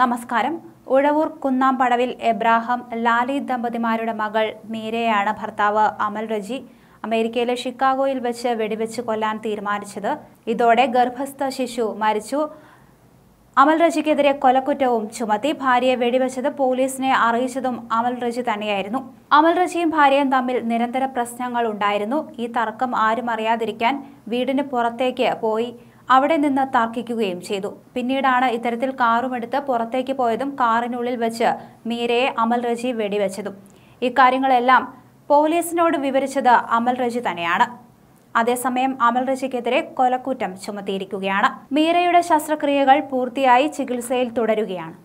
നമസ്കാരം ഉഴവൂർ കുന്നാംപടവിൽ എബ്രാഹിം ലാലി ദമ്പതിമാരുടെ മകൾ മീരയാണ് ഭർത്താവ് അമൽ റജി അമേരിക്കയിലെ ഷിക്കാഗോയിൽ വെച്ച് വെടിവെച്ച് കൊല്ലാൻ തീരുമാനിച്ചത് ഇതോടെ ഗർഭസ്ഥ ശിശു മരിച്ചു അമൽ റജിക്കെതിരെ കൊലക്കുറ്റവും ചുമത്തി ഭാര്യയെ വെടിവെച്ചത് പോലീസിനെ അറിയിച്ചതും അമൽ റജി തന്നെയായിരുന്നു അമൽ റജിയും ഭാര്യയും തമ്മിൽ നിരന്തര പ്രശ്നങ്ങൾ ഉണ്ടായിരുന്നു ഈ തർക്കം ആരും അറിയാതിരിക്കാൻ വീടിന് പുറത്തേക്ക് പോയി അവിടെ നിന്ന് തർക്കിക്കുകയും ചെയ്തു പിന്നീടാണ് ഇത്തരത്തിൽ കാറുമെടുത്ത് പുറത്തേക്ക് പോയതും കാറിനുള്ളിൽ വെച്ച് മീരയെ അമൽ റജി വെടിവെച്ചതും ഇക്കാര്യങ്ങളെല്ലാം പോലീസിനോട് വിവരിച്ചത് അമൽ റജി തന്നെയാണ് അതേസമയം അമൽ റജിക്കെതിരെ കൊലക്കുറ്റം ചുമത്തിയിരിക്കുകയാണ് മീരയുടെ ശസ്ത്രക്രിയകൾ പൂർത്തിയായി ചികിത്സയിൽ തുടരുകയാണ്